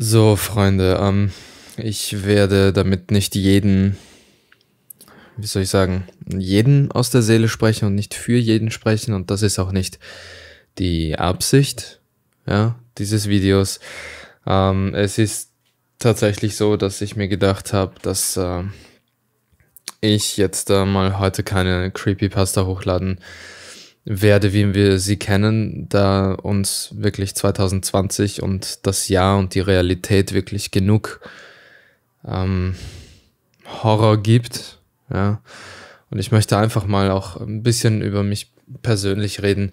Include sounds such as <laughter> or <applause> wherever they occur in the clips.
So, Freunde, ähm, ich werde damit nicht jeden, wie soll ich sagen, jeden aus der Seele sprechen und nicht für jeden sprechen und das ist auch nicht die Absicht ja, dieses Videos. Ähm, es ist tatsächlich so, dass ich mir gedacht habe, dass äh, ich jetzt äh, mal heute keine Creepypasta hochladen werde, wie wir sie kennen, da uns wirklich 2020 und das Jahr und die Realität wirklich genug ähm, Horror gibt. Ja. Und ich möchte einfach mal auch ein bisschen über mich persönlich reden,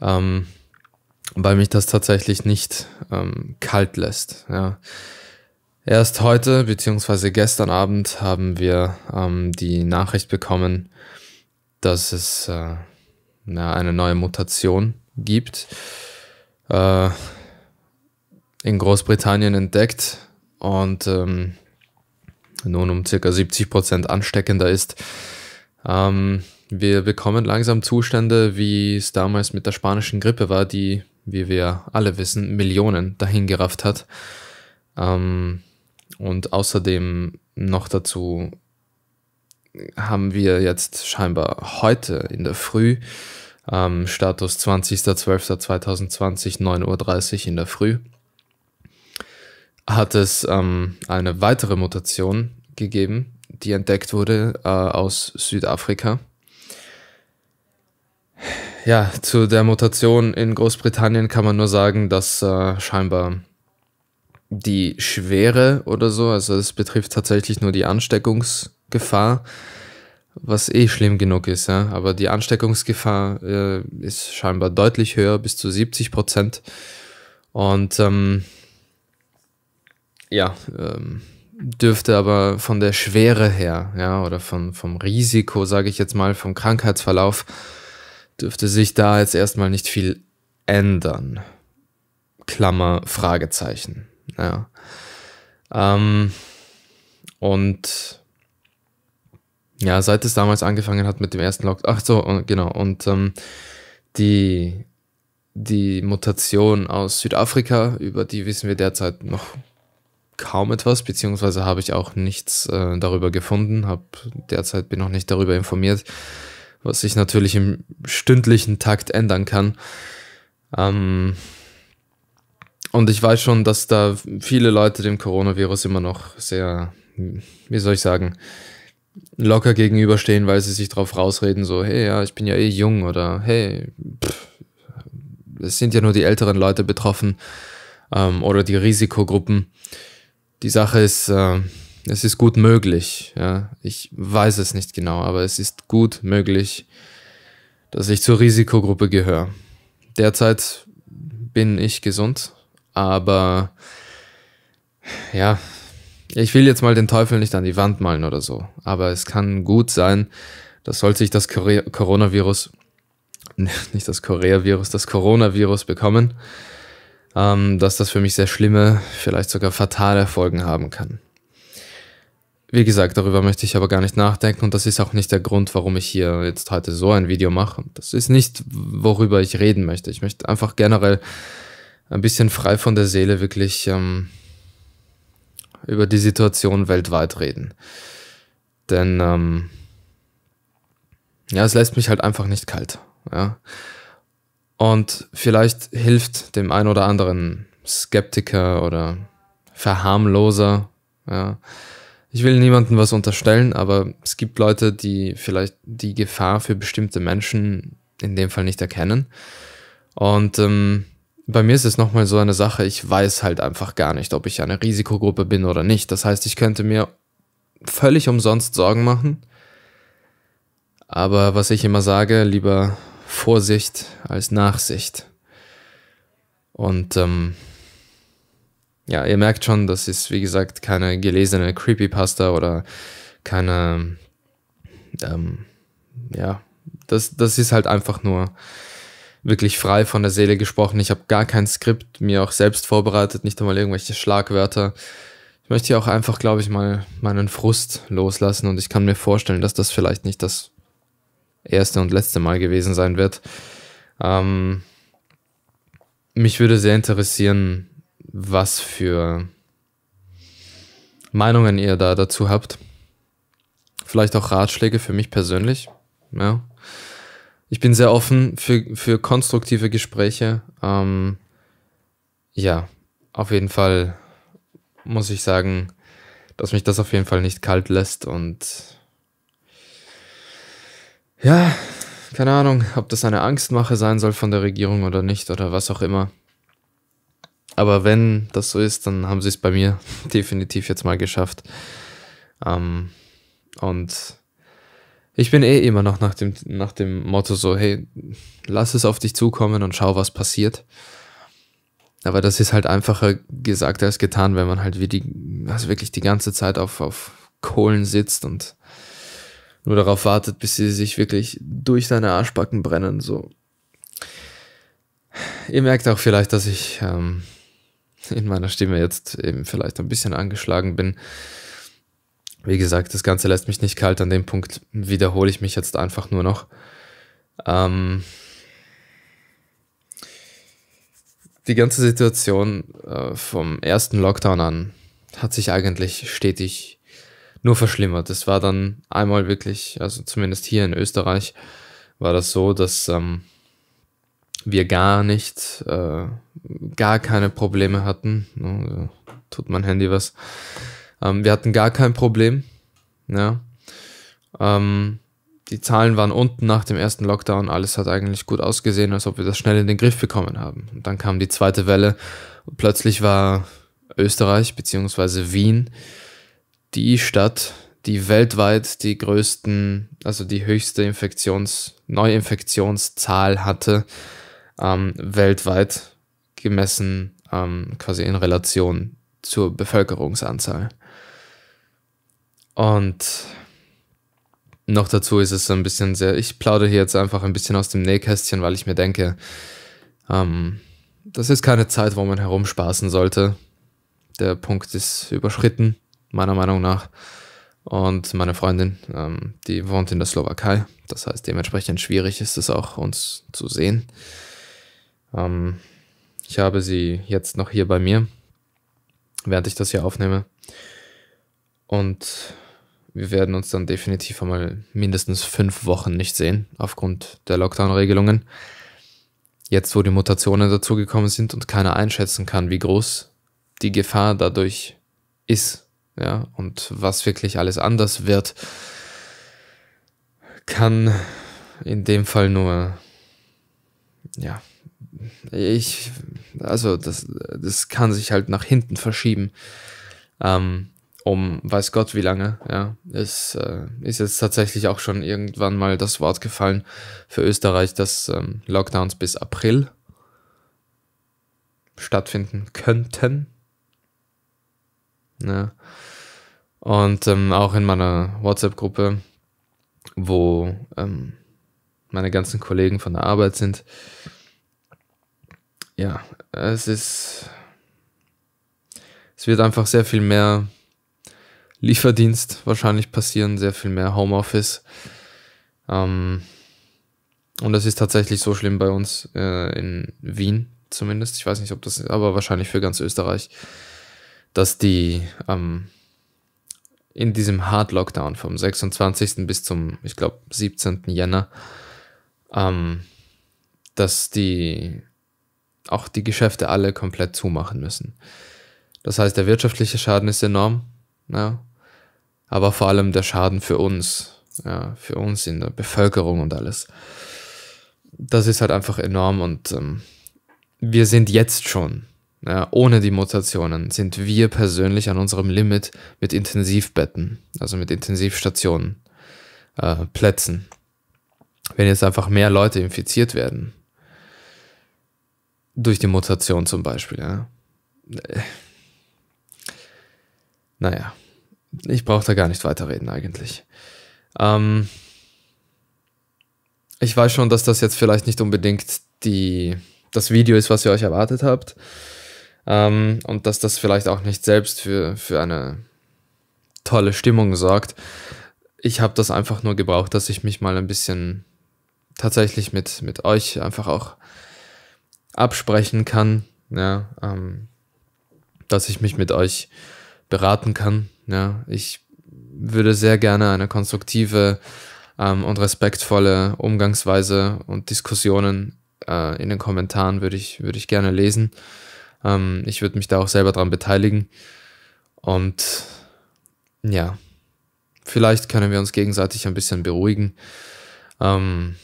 ähm, weil mich das tatsächlich nicht ähm, kalt lässt. Ja. Erst heute beziehungsweise gestern Abend haben wir ähm, die Nachricht bekommen, dass es äh, na, eine neue Mutation gibt. Äh, in Großbritannien entdeckt und ähm, nun um circa 70% Prozent ansteckender ist. Ähm, wir bekommen langsam Zustände, wie es damals mit der spanischen Grippe war, die, wie wir alle wissen, Millionen dahingerafft hat. Ähm, und außerdem noch dazu haben wir jetzt scheinbar heute in der Früh ähm, Status 20.12.2020, 9.30 Uhr in der Früh. Hat es ähm, eine weitere Mutation gegeben, die entdeckt wurde äh, aus Südafrika. Ja, zu der Mutation in Großbritannien kann man nur sagen, dass äh, scheinbar die Schwere oder so, also es betrifft tatsächlich nur die Ansteckungsgefahr, was eh schlimm genug ist. Ja? Aber die Ansteckungsgefahr äh, ist scheinbar deutlich höher, bis zu 70 Prozent. Und ähm, ja, ähm, dürfte aber von der Schwere her, ja, oder von, vom Risiko, sage ich jetzt mal, vom Krankheitsverlauf, dürfte sich da jetzt erstmal nicht viel ändern. Klammer, Fragezeichen. Ja. Ähm, und ja, seit es damals angefangen hat mit dem ersten Lockdown. Ach so, und, genau. Und ähm, die, die Mutation aus Südafrika, über die wissen wir derzeit noch kaum etwas, beziehungsweise habe ich auch nichts äh, darüber gefunden, habe derzeit bin noch nicht darüber informiert, was sich natürlich im stündlichen Takt ändern kann. Ähm, und ich weiß schon, dass da viele Leute dem Coronavirus immer noch sehr, hm, wie soll ich sagen, locker gegenüberstehen, weil sie sich drauf rausreden, so, hey, ja, ich bin ja eh jung oder hey, pff, es sind ja nur die älteren Leute betroffen ähm, oder die Risikogruppen. Die Sache ist, äh, es ist gut möglich. Ja? Ich weiß es nicht genau, aber es ist gut möglich, dass ich zur Risikogruppe gehöre. Derzeit bin ich gesund, aber ja, ich will jetzt mal den Teufel nicht an die Wand malen oder so, aber es kann gut sein, dass sollte ich das Korea Coronavirus, <laughs> nicht das Korea-Virus, das Coronavirus bekommen, ähm, dass das für mich sehr schlimme, vielleicht sogar fatale Folgen haben kann. Wie gesagt, darüber möchte ich aber gar nicht nachdenken und das ist auch nicht der Grund, warum ich hier jetzt heute so ein Video mache. Das ist nicht, worüber ich reden möchte. Ich möchte einfach generell ein bisschen frei von der Seele wirklich ähm, über die Situation weltweit reden. Denn ähm, ja, es lässt mich halt einfach nicht kalt. Ja? Und vielleicht hilft dem einen oder anderen Skeptiker oder Verharmloser. Ja? Ich will niemandem was unterstellen, aber es gibt Leute, die vielleicht die Gefahr für bestimmte Menschen in dem Fall nicht erkennen. Und ähm, bei mir ist es nochmal so eine Sache, ich weiß halt einfach gar nicht, ob ich eine Risikogruppe bin oder nicht. Das heißt, ich könnte mir völlig umsonst Sorgen machen. Aber was ich immer sage, lieber Vorsicht als Nachsicht. Und ähm, ja, ihr merkt schon, das ist wie gesagt keine gelesene Creepypasta oder keine, ähm, ja, das, das ist halt einfach nur wirklich frei von der Seele gesprochen. Ich habe gar kein Skript mir auch selbst vorbereitet, nicht einmal irgendwelche Schlagwörter. Ich möchte hier auch einfach, glaube ich, mal meinen Frust loslassen und ich kann mir vorstellen, dass das vielleicht nicht das erste und letzte Mal gewesen sein wird. Ähm, mich würde sehr interessieren, was für Meinungen ihr da dazu habt. Vielleicht auch Ratschläge für mich persönlich. Ja ich bin sehr offen für, für konstruktive Gespräche. Ähm, ja, auf jeden Fall muss ich sagen, dass mich das auf jeden Fall nicht kalt lässt und ja, keine Ahnung, ob das eine Angstmache sein soll von der Regierung oder nicht oder was auch immer. Aber wenn das so ist, dann haben sie es bei mir <laughs> definitiv jetzt mal geschafft. Ähm, und ich bin eh immer noch nach dem, nach dem Motto so, hey, lass es auf dich zukommen und schau, was passiert. Aber das ist halt einfacher gesagt als getan, wenn man halt wie die, also wirklich die ganze Zeit auf, auf Kohlen sitzt und nur darauf wartet, bis sie sich wirklich durch deine Arschbacken brennen. So. Ihr merkt auch vielleicht, dass ich ähm, in meiner Stimme jetzt eben vielleicht ein bisschen angeschlagen bin wie gesagt, das Ganze lässt mich nicht kalt. An dem Punkt wiederhole ich mich jetzt einfach nur noch. Ähm, die ganze Situation äh, vom ersten Lockdown an hat sich eigentlich stetig nur verschlimmert. Es war dann einmal wirklich, also zumindest hier in Österreich, war das so, dass ähm, wir gar nicht, äh, gar keine Probleme hatten. Ne, tut mein Handy was. Ähm, wir hatten gar kein Problem. Ja. Ähm, die Zahlen waren unten nach dem ersten Lockdown. Alles hat eigentlich gut ausgesehen, als ob wir das schnell in den Griff bekommen haben. Und dann kam die zweite Welle. Und plötzlich war Österreich bzw. Wien die Stadt, die weltweit die größten, also die höchste Infektions, Neuinfektionszahl hatte, ähm, weltweit gemessen ähm, quasi in Relation zur Bevölkerungsanzahl. Und noch dazu ist es ein bisschen sehr, ich plaudere hier jetzt einfach ein bisschen aus dem Nähkästchen, weil ich mir denke, ähm, das ist keine Zeit, wo man herumspaßen sollte. Der Punkt ist überschritten, meiner Meinung nach. Und meine Freundin, ähm, die wohnt in der Slowakei. Das heißt, dementsprechend schwierig ist es auch, uns zu sehen. Ähm, ich habe sie jetzt noch hier bei mir, während ich das hier aufnehme. Und wir werden uns dann definitiv einmal mindestens fünf Wochen nicht sehen, aufgrund der Lockdown-Regelungen. Jetzt, wo die Mutationen dazugekommen sind und keiner einschätzen kann, wie groß die Gefahr dadurch ist, ja, und was wirklich alles anders wird, kann in dem Fall nur, ja, ich, also das, das kann sich halt nach hinten verschieben. Ähm, um weiß Gott wie lange. Ja, es äh, ist jetzt tatsächlich auch schon irgendwann mal das Wort gefallen für Österreich, dass ähm, Lockdowns bis April stattfinden könnten. Ja. Und ähm, auch in meiner WhatsApp-Gruppe, wo ähm, meine ganzen Kollegen von der Arbeit sind. Ja, es ist. Es wird einfach sehr viel mehr Lieferdienst wahrscheinlich passieren, sehr viel mehr Homeoffice. Ähm, und das ist tatsächlich so schlimm bei uns äh, in Wien zumindest. Ich weiß nicht, ob das, aber wahrscheinlich für ganz Österreich, dass die ähm, in diesem Hard Lockdown vom 26. bis zum, ich glaube, 17. Jänner, ähm, dass die auch die Geschäfte alle komplett zumachen müssen. Das heißt, der wirtschaftliche Schaden ist enorm. Ja aber vor allem der Schaden für uns, ja, für uns in der Bevölkerung und alles. Das ist halt einfach enorm und ähm, wir sind jetzt schon, ja, ohne die Mutationen, sind wir persönlich an unserem Limit mit Intensivbetten, also mit Intensivstationen, äh, Plätzen. Wenn jetzt einfach mehr Leute infiziert werden, durch die Mutation zum Beispiel, ja. Äh, naja ich brauche da gar nicht weiterreden eigentlich. Ähm, ich weiß schon, dass das jetzt vielleicht nicht unbedingt die, das Video ist, was ihr euch erwartet habt. Ähm, und dass das vielleicht auch nicht selbst für, für eine tolle Stimmung sorgt. Ich habe das einfach nur gebraucht, dass ich mich mal ein bisschen tatsächlich mit, mit euch einfach auch absprechen kann. Ja, ähm, dass ich mich mit euch beraten kann. Ja, ich würde sehr gerne eine konstruktive ähm, und respektvolle Umgangsweise und Diskussionen äh, in den Kommentaren würde ich, würde ich gerne lesen. Ähm, ich würde mich da auch selber dran beteiligen. Und ja, vielleicht können wir uns gegenseitig ein bisschen beruhigen ähm,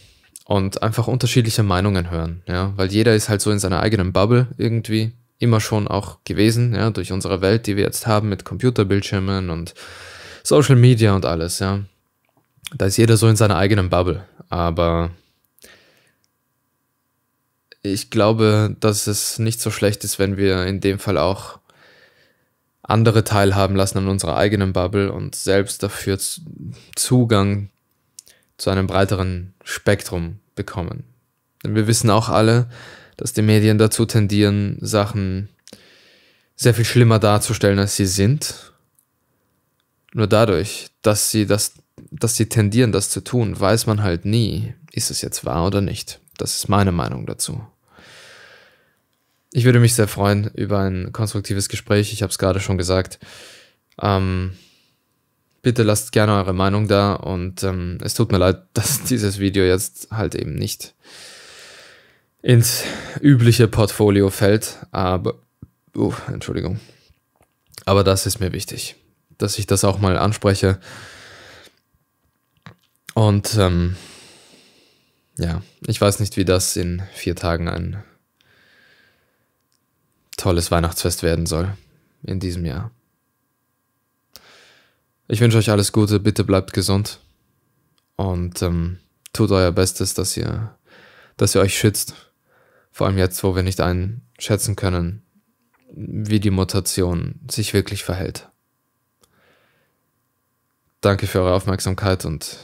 und einfach unterschiedliche Meinungen hören, ja, weil jeder ist halt so in seiner eigenen Bubble irgendwie immer schon auch gewesen, ja, durch unsere Welt, die wir jetzt haben mit Computerbildschirmen und Social Media und alles, ja. Da ist jeder so in seiner eigenen Bubble, aber ich glaube, dass es nicht so schlecht ist, wenn wir in dem Fall auch andere teilhaben lassen an unserer eigenen Bubble und selbst dafür Zugang zu einem breiteren Spektrum bekommen. Denn wir wissen auch alle, dass die Medien dazu tendieren, Sachen sehr viel schlimmer darzustellen, als sie sind. Nur dadurch, dass sie das, dass sie tendieren, das zu tun, weiß man halt nie, ist es jetzt wahr oder nicht. Das ist meine Meinung dazu. Ich würde mich sehr freuen über ein konstruktives Gespräch. Ich habe es gerade schon gesagt. Ähm, bitte lasst gerne eure Meinung da und ähm, es tut mir leid, <laughs> dass dieses Video jetzt halt eben nicht ins übliche Portfolio fällt. Aber, uh, Entschuldigung. Aber das ist mir wichtig, dass ich das auch mal anspreche. Und ähm, ja, ich weiß nicht, wie das in vier Tagen ein tolles Weihnachtsfest werden soll in diesem Jahr. Ich wünsche euch alles Gute, bitte bleibt gesund und ähm, tut euer Bestes, dass ihr, dass ihr euch schützt vor allem jetzt, wo wir nicht einschätzen können, wie die Mutation sich wirklich verhält. Danke für eure Aufmerksamkeit und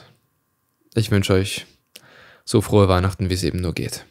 ich wünsche euch so frohe Weihnachten, wie es eben nur geht.